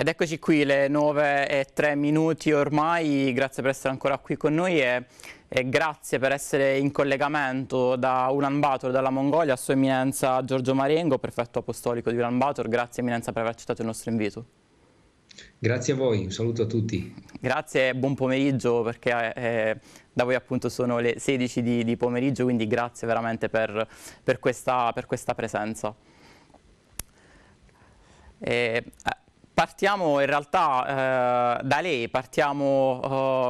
Ed eccoci qui, le 9 e 3 minuti ormai, grazie per essere ancora qui con noi e, e grazie per essere in collegamento da Ulan Bator, dalla Mongolia, a sua eminenza Giorgio Marengo, prefetto apostolico di Ulan Bator, grazie eminenza per aver accettato il nostro invito. Grazie a voi, un saluto a tutti. Grazie e buon pomeriggio perché eh, da voi appunto sono le 16 di, di pomeriggio, quindi grazie veramente per, per, questa, per questa presenza. E, eh, Partiamo in realtà eh, da lei, partiamo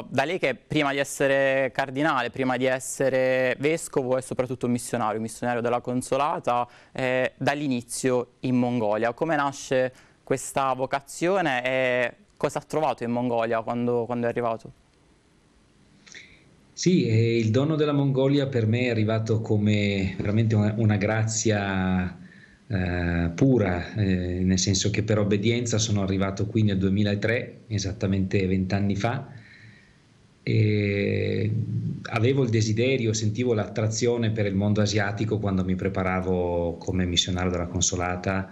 eh, da lei che prima di essere cardinale, prima di essere vescovo è soprattutto missionario, missionario della Consolata, eh, dall'inizio in Mongolia. Come nasce questa vocazione e cosa ha trovato in Mongolia quando, quando è arrivato? Sì, eh, il dono della Mongolia per me è arrivato come veramente una grazia eh, pura, eh, nel senso che per obbedienza sono arrivato qui nel 2003, esattamente vent'anni fa, e avevo il desiderio, sentivo l'attrazione per il mondo asiatico quando mi preparavo come missionario della Consolata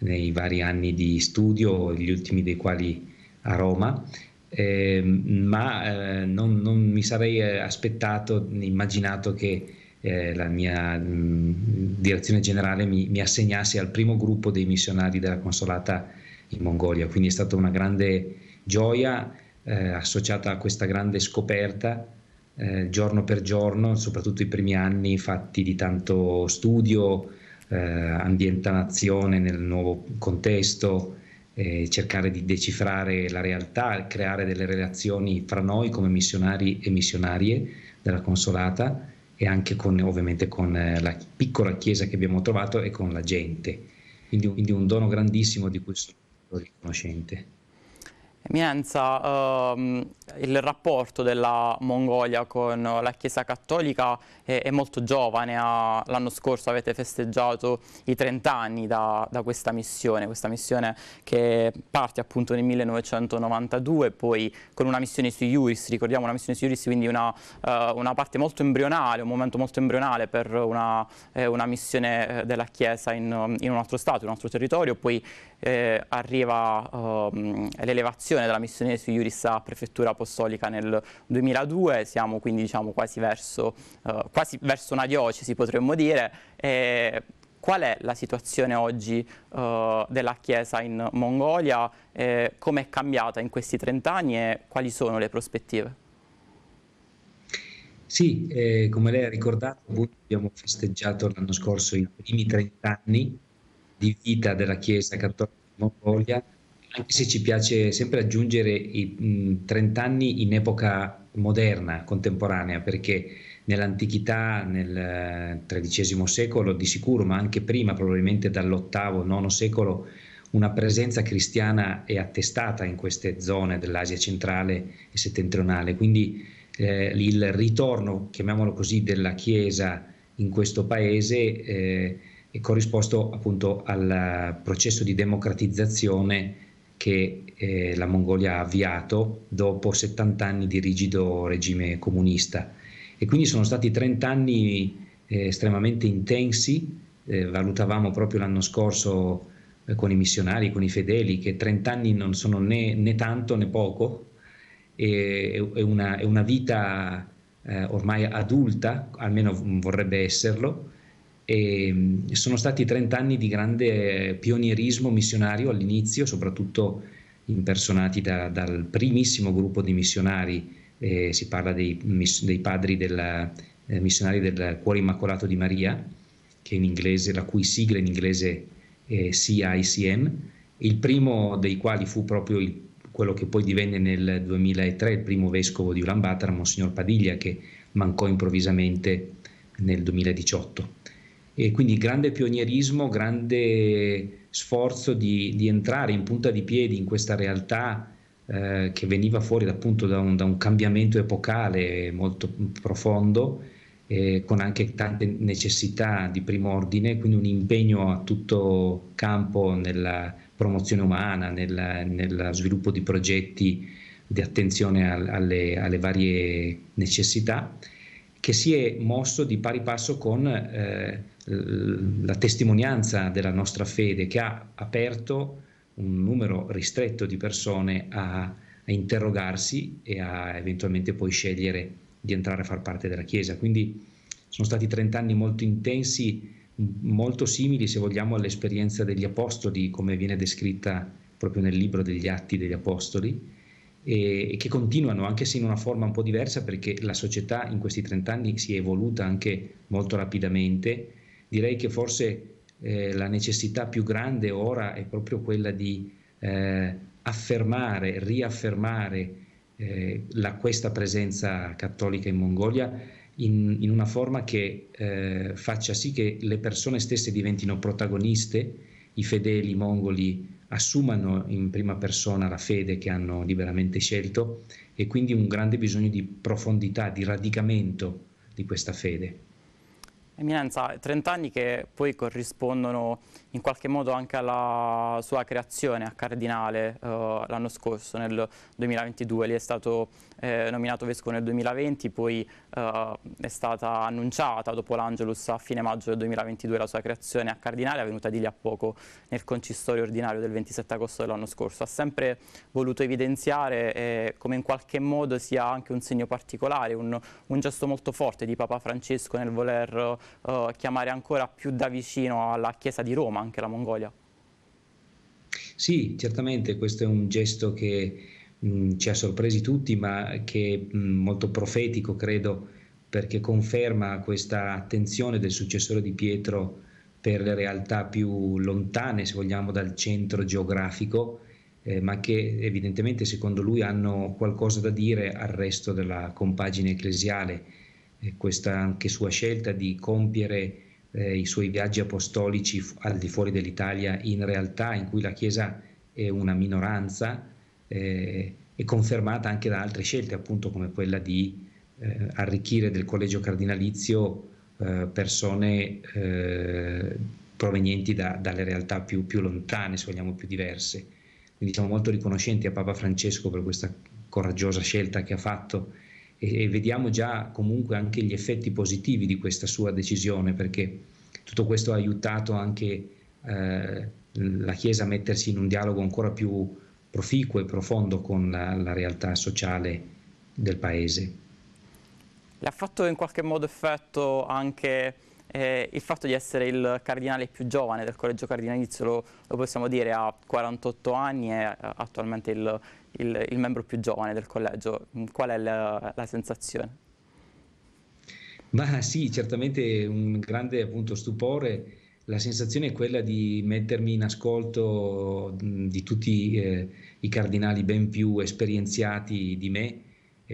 nei vari anni di studio, gli ultimi dei quali a Roma, eh, ma eh, non, non, mi sarei eh, aspettato, immaginato che eh, la mia mh, direzione generale mi, mi, assegnasse al primo gruppo dei missionari della Consolata in Mongolia. Quindi è stata una grande gioia eh, associata a questa grande scoperta. Eh, giorno per giorno, soprattutto i primi anni fatti di tanto studio, eh, ambientazione nel nuovo contesto, cercare di decifrare la realtà, creare delle relazioni fra noi come missionari e missionarie della Consolata e anche con, ovviamente con eh, la piccola chiesa che abbiamo trovato e con la gente. Quindi, un dono grandissimo di cui sono riconoscente. Eminenza, ehm, il rapporto della Mongolia con la Chiesa Cattolica è, è molto giovane, l'anno scorso avete festeggiato i 30 anni da, da, questa missione, questa missione che parte appunto nel 1992, poi con una missione su Iuris, ricordiamo una missione su Iuris, quindi una, eh, una parte molto embrionale, un momento molto embrionale per una, eh, una missione eh, della Chiesa in, in un altro Stato, in un altro territorio, poi eh, arriva um, l'elevazione della missione su Iuris a prefettura apostolica nel 2002, siamo quindi diciamo, quasi, verso, uh, quasi verso una diocesi potremmo dire, e qual è la situazione oggi uh, della Chiesa in Mongolia, come è cambiata in questi 30 anni e quali sono le prospettive? Sì, eh, come lei ha ricordato, abbiamo festeggiato l'anno scorso i primi 30 anni di vita della Chiesa Cattolica di Mongolia, anche se ci piace sempre aggiungere i mh, 30 anni in epoca moderna, contemporanea, perché nell'antichità, nel XIII eh, secolo di sicuro, ma anche prima, probabilmente dall'VIII-IX secolo, una presenza cristiana è attestata in queste zone dell'Asia centrale e settentrionale. Quindi eh, il ritorno, chiamiamolo così, della Chiesa in questo paese eh, e corrisposto appunto al eh, processo di democratizzazione che eh, la Mongolia ha avviato dopo 70 anni di rigido regime comunista. E quindi sono stati 30 anni eh, estremamente intensi, eh, valutavamo proprio l'anno scorso eh, con i missionari, con i fedeli, che 30 anni non sono né, né tanto né poco, è, è, una, è una, vita eh, ormai adulta, almeno vorrebbe esserlo, e ehm, sono stati 30 anni di grande pionierismo missionario all'inizio, soprattutto impersonati da, dal primissimo gruppo di missionari, eh, si parla dei, dei padri della, eh, missionari del Cuore Immacolato di Maria, inglese, la cui sigla in inglese è CICM, il primo dei quali fu proprio il, quello che poi divenne nel 2003 il primo vescovo di Ulaanbaatar, Monsignor Padiglia, che mancò improvvisamente nel 2018. E quindi grande pionierismo, grande sforzo di, di entrare in punta di piedi in questa realtà eh, che veniva fuori appunto da un, da un cambiamento epocale molto profondo, eh, con anche tante necessità di primo ordine, quindi un impegno a tutto campo nella promozione umana, nel sviluppo di progetti di attenzione al, alle, alle varie necessità che si è mosso di pari passo con eh, la testimonianza della nostra fede, che ha aperto un numero ristretto di persone a, a interrogarsi e a eventualmente poi scegliere di entrare a far parte della Chiesa. Quindi sono stati 30 anni molto intensi, molto simili, se vogliamo, all'esperienza degli Apostoli, come viene descritta proprio nel libro degli Atti degli Apostoli e, che continuano anche se in una forma un po' diversa perché la società in questi 30 anni si è evoluta anche molto rapidamente. Direi che forse eh, la necessità più grande ora è proprio quella di eh, affermare, riaffermare eh, la, questa presenza cattolica in Mongolia in, in una forma che eh, faccia sì che le persone stesse diventino protagoniste, i fedeli mongoli assumano in prima persona la fede che hanno liberamente scelto e quindi un grande bisogno di profondità, di radicamento di questa fede. Eminenza, 30 anni che poi corrispondono in qualche modo anche alla sua creazione a Cardinale eh, l'anno scorso, nel 2022. Lì è stato eh, nominato vescovo nel 2020, poi eh, è stata annunciata dopo l'Angelus a fine maggio del 2022 la sua creazione a Cardinale, è venuta di lì a poco nel concistorio ordinario del 27 agosto dell'anno scorso. Ha sempre voluto evidenziare eh, come in qualche modo sia anche un segno particolare, un, un gesto molto forte di Papa Francesco nel voler eh, chiamare ancora più da vicino alla Chiesa di Roma, anche la Mongolia. Sì, certamente questo è un gesto che mh, mm, ci ha sorpresi tutti, ma che è mm, molto profetico, credo, perché conferma questa attenzione del successore di Pietro per le realtà più lontane, se vogliamo, dal centro geografico, eh, ma che evidentemente secondo lui hanno qualcosa da dire al resto della compagine ecclesiale questa anche sua scelta di compiere eh, i suoi viaggi apostolici al di fuori dell'Italia in realtà in cui la Chiesa è una minoranza eh, è confermata anche da altre scelte appunto come quella di eh, arricchire del collegio cardinalizio eh, persone eh, provenienti da, dalle realtà più, più, lontane, se vogliamo più diverse. Quindi siamo molto riconoscenti a Papa Francesco per questa coraggiosa scelta che ha fatto e, vediamo già comunque anche gli effetti positivi di questa sua decisione perché tutto questo ha aiutato anche eh, la Chiesa a mettersi in un dialogo ancora più proficuo e profondo con la, la realtà sociale del Paese. Le ha fatto in qualche modo effetto anche eh, il fatto di essere il cardinale più giovane del collegio cardinalizio lo, lo possiamo dire a 48 anni è eh, attualmente il, il, il, membro più giovane del collegio. Mm, qual è la, la sensazione? Ma sì, certamente un grande appunto, stupore la sensazione è quella di mettermi in ascolto mm, di tutti eh, i cardinali ben più esperienziati di me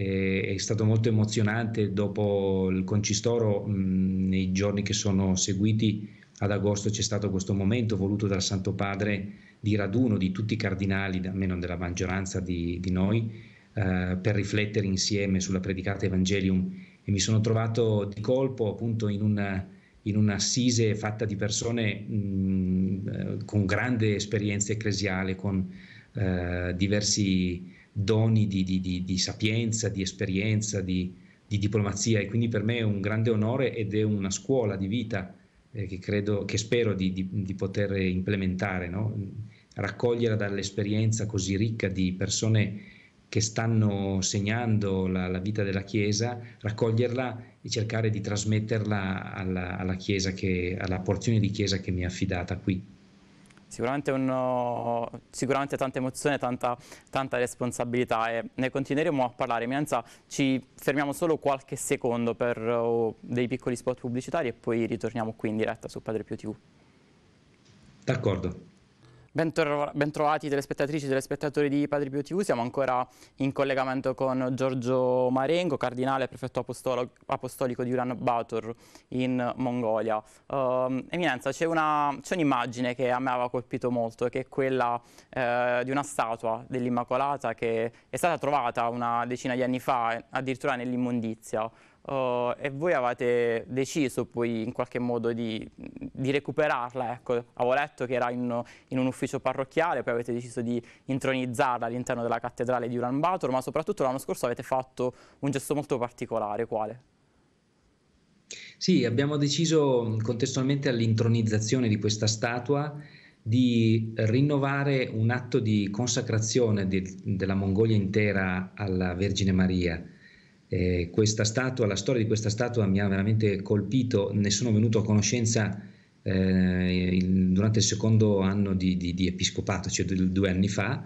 è stato molto emozionante dopo il concistoro, nei giorni che sono seguiti ad agosto c'è stato questo momento voluto dal Santo Padre di raduno di tutti i cardinali, almeno della maggioranza di, di noi, eh, per riflettere insieme sulla predicata Evangelium e mi sono trovato di colpo appunto in una, in un'assise fatta di persone mh, eh, con grande esperienza ecclesiale, con eh, diversi doni di, di, di, di sapienza, di esperienza, di, diplomazia e quindi per me è un grande onore ed è una scuola di vita eh, che, credo, che, spero di, poter implementare, no? raccogliere dall'esperienza così ricca di persone che stanno segnando la, la, vita della Chiesa, raccoglierla e cercare di trasmetterla alla, alla, chiesa che, alla porzione di Chiesa che mi è affidata qui. Sicuramente, uno, oh, sicuramente tanta emozione, tanta, tanta responsabilità e ne continueremo a parlare. Mianza, ci fermiamo solo qualche secondo per oh, dei piccoli spot pubblicitari e poi ritorniamo qui in diretta su Padre Più TV. D'accordo bentrovati telespettatrici e telespettatori di Padri Pio TV, siamo ancora in collegamento con Giorgio Marengo, cardinale e prefetto apostolico di Ulan Bator in Mongolia. Uh, Eminenza, c'è, una, c'è, un'immagine che a me aveva colpito molto, che è quella eh, di una statua dell'Immacolata che è stata trovata una decina di anni fa, addirittura nell'immondizia uh, e voi avete deciso poi in qualche modo di, di recuperarla, ecco. avevo letto che era in, in, un ufficio parrocchiale, poi avete deciso di intronizzarla all'interno della cattedrale di Ulan Bator, ma soprattutto l'anno scorso avete fatto un gesto molto particolare, quale? Sì, abbiamo deciso contestualmente all'intronizzazione di questa statua di rinnovare un atto di consacrazione di, della Mongolia intera alla Vergine Maria eh, questa statua, la storia di questa statua mi ha veramente colpito, ne sono venuto a conoscenza eh, in, durante il secondo anno di, di, di episcopato, cioè due, due anni fa,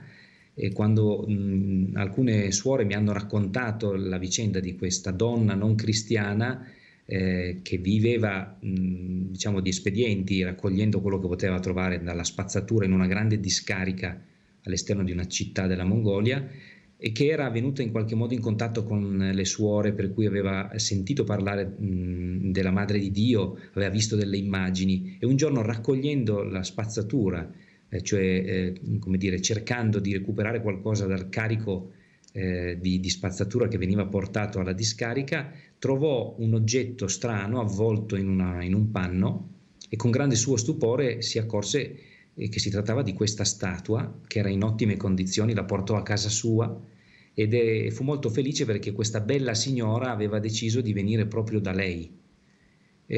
e quando mh, alcune suore mi hanno raccontato la vicenda di questa donna non cristiana eh, che viveva mh, diciamo di espedienti raccogliendo quello che poteva trovare dalla spazzatura in una grande discarica all'esterno di una città della Mongolia e che era venuta in qualche modo in contatto con le suore, per cui aveva sentito parlare mh, della Madre di Dio, aveva visto delle immagini e un giorno raccogliendo la spazzatura, eh, cioè eh, come dire, cercando di recuperare qualcosa dal carico eh, di, di, spazzatura che veniva portato alla discarica, trovò un oggetto strano avvolto in, una, in un panno e con grande suo stupore si accorse eh, che si trattava di questa statua che era in ottime condizioni, la portò a casa sua, ed è, fu molto felice perché questa bella signora aveva deciso di venire proprio da lei.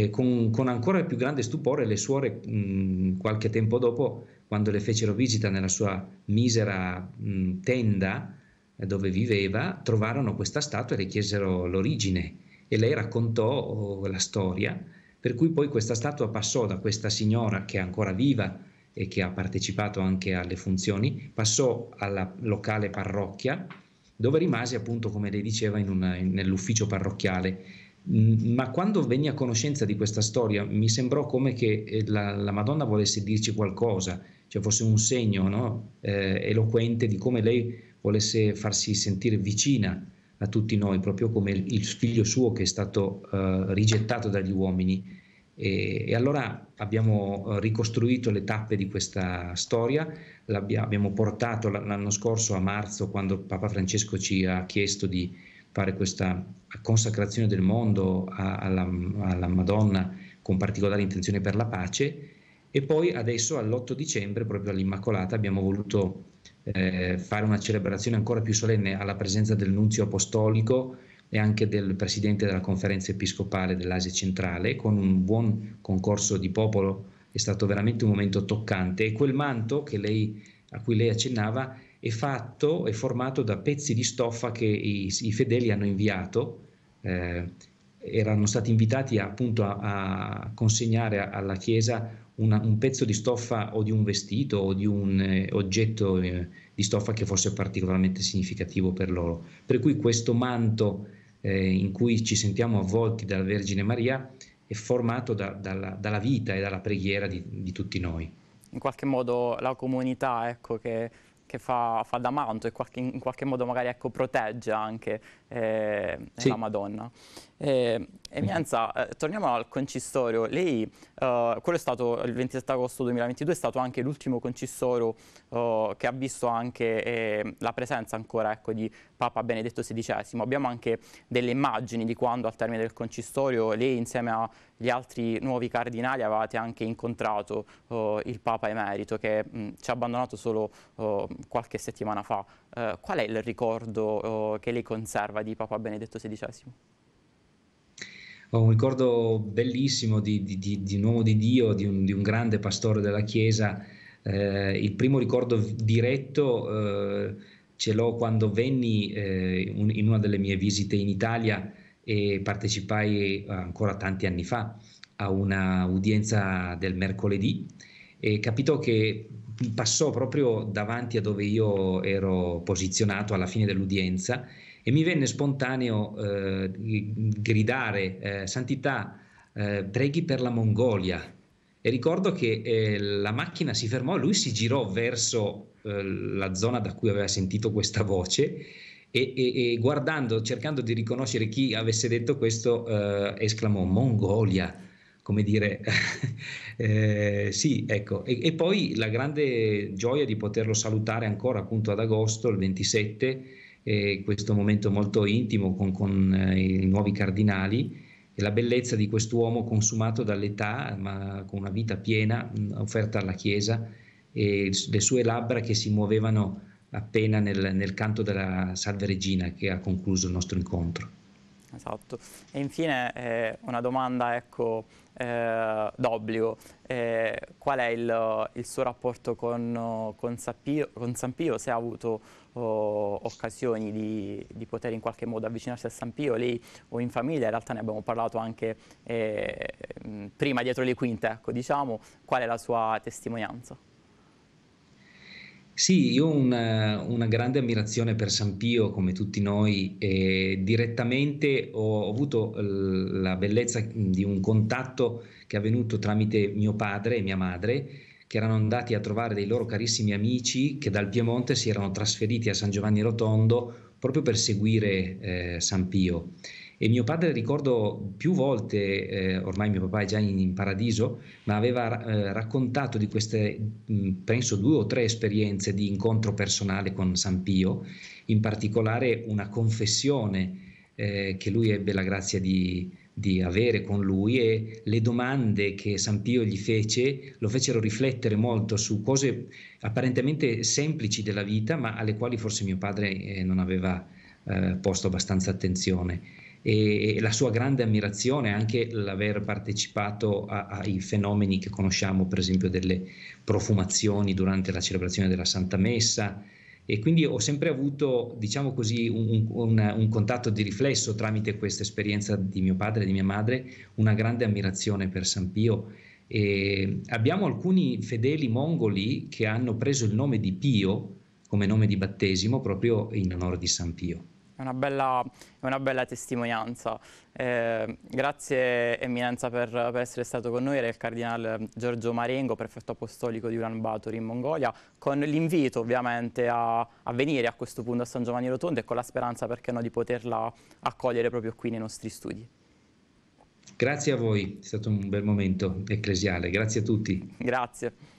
Con, con, ancora più grande stupore le suore mh, mm, qualche tempo dopo, quando le fecero visita nella sua misera mh, mm, tenda eh, dove viveva, trovarono questa statua e le chiesero l'origine e lei raccontò oh, la storia, per cui poi questa statua passò da questa signora che è ancora viva e che ha partecipato anche alle funzioni, passò alla locale parrocchia dove rimase appunto, come lei diceva, in una, in, nell'ufficio parrocchiale. Mm, ma quando venni a conoscenza di questa storia mi sembrò come che eh, la, la Madonna volesse dirci qualcosa, cioè fosse un segno no? eh, eloquente di come lei volesse farsi sentire vicina a tutti noi, proprio come il figlio suo che è stato eh, rigettato dagli uomini e, e allora abbiamo eh, ricostruito le tappe di questa storia, l'abbiamo portato l'anno scorso a marzo quando Papa Francesco ci ha chiesto di fare questa consacrazione del mondo alla, alla Madonna con particolare intenzione per la pace e poi adesso all'8 dicembre proprio all'Immacolata abbiamo voluto eh, fare una celebrazione ancora più solenne alla presenza del nunzio apostolico e anche del presidente della conferenza episcopale dell'Asia centrale, con un buon concorso di popolo. È stato veramente un momento toccante e quel manto lei, a cui lei accennava è fatto, è formato da pezzi di stoffa che i, i fedeli hanno inviato. Eh, erano stati invitati appunto a, a consegnare alla Chiesa una, un pezzo di stoffa o di un vestito o di un eh, oggetto eh, di stoffa che fosse particolarmente significativo per loro. Per cui questo manto eh, in cui ci sentiamo avvolti dalla Vergine Maria è formato da, dalla, dalla, vita e dalla preghiera di, di, tutti noi. In qualche modo la comunità ecco, che, che fa, fa, da manto e in qualche modo magari ecco, protegge anche e eh, sì. la Madonna. Eh, Emianza, mhm. eh, torniamo al concistorio. Lei, eh, quello è stato il 27 agosto 2022, è stato anche l'ultimo consistorio eh, che ha visto anche eh, la presenza ancora ecco, di Papa Benedetto XVI. Abbiamo anche delle immagini di quando al termine del concistorio lei insieme agli altri nuovi cardinali avevate anche incontrato il Papa Emerito che mh, mm, ci ha abbandonato solo qualche settimana fa. Eh, qual è il ricordo uh, che lei conserva di Papa Benedetto XVI? Ho un ricordo bellissimo di, di, di, di un uomo di Dio, di un, un grande pastore della Chiesa. Eh, il primo ricordo diretto eh, ce l'ho quando venni eh, un, in una delle mie visite in Italia e partecipai ancora tanti anni fa a una udienza del mercoledì e capitò che passò proprio davanti a dove io ero posizionato alla fine dell'udienza e mi venne spontaneo eh, gridare eh, Santità, eh, preghi per la Mongolia. E ricordo che eh, la macchina si fermò, lui si girò verso eh, la zona da cui aveva sentito questa voce e, e, e guardando, cercando di riconoscere chi avesse detto questo, eh, esclamò Mongolia come dire, eh, sì, ecco, e, e, poi la grande gioia di poterlo salutare ancora appunto ad agosto, il 27, eh, questo momento molto intimo con, con eh, i nuovi cardinali, e la bellezza di quest'uomo consumato dall'età, ma con una vita piena, offerta alla Chiesa, e le sue labbra che si muovevano appena nel, nel canto della Salve Regina che ha concluso il nostro incontro. Esatto. E infine eh, una domanda ecco, eh, d'obbligo. Eh, qual è il, il, suo rapporto con, con, Sappio, con San Se ha avuto oh, occasioni di, di, poter in qualche modo avvicinarsi a Sampio, Pio, lei o in famiglia, in realtà ne abbiamo parlato anche eh, prima dietro le quinte, ecco, diciamo, qual è la sua testimonianza? Sì, io ho una, eh, una, grande ammirazione per San Pio, come tutti noi, e direttamente ho avuto la bellezza di un contatto che è avvenuto tramite mio padre e mia madre, che erano andati a trovare dei loro carissimi amici che dal Piemonte si erano trasferiti a San Giovanni Rotondo proprio per seguire eh, San Pio. E mio padre ricordo più volte, eh, ormai mio papà è già in, in paradiso, ma aveva eh, raccontato di queste, mh, mm, penso, due o tre esperienze di incontro personale con San Pio, in particolare una confessione eh, che lui ebbe la grazia di, di avere con lui e le domande che San Pio gli fece lo fecero riflettere molto su cose apparentemente semplici della vita, ma alle quali forse mio padre eh, non aveva eh, posto abbastanza attenzione e la sua grande ammirazione, anche l'aver partecipato a, ai fenomeni che conosciamo, per esempio delle profumazioni durante la celebrazione della Santa Messa. E quindi ho sempre avuto, diciamo così, un, un, un contatto di riflesso tramite questa esperienza di mio padre e di mia madre, una grande ammirazione per San Pio. E abbiamo alcuni fedeli mongoli che hanno preso il nome di Pio come nome di battesimo proprio in onore di San Pio. È una bella, è una bella testimonianza. Eh, grazie Eminenza per, per, essere stato con noi, era il cardinale Giorgio Marengo, prefetto apostolico di Ulan Bator in Mongolia, con l'invito ovviamente a, a, venire a questo punto a San Giovanni Rotondo e con la speranza, perché no, di poterla accogliere proprio qui nei nostri studi. Grazie a voi, è stato un bel momento ecclesiale, grazie a tutti. Grazie.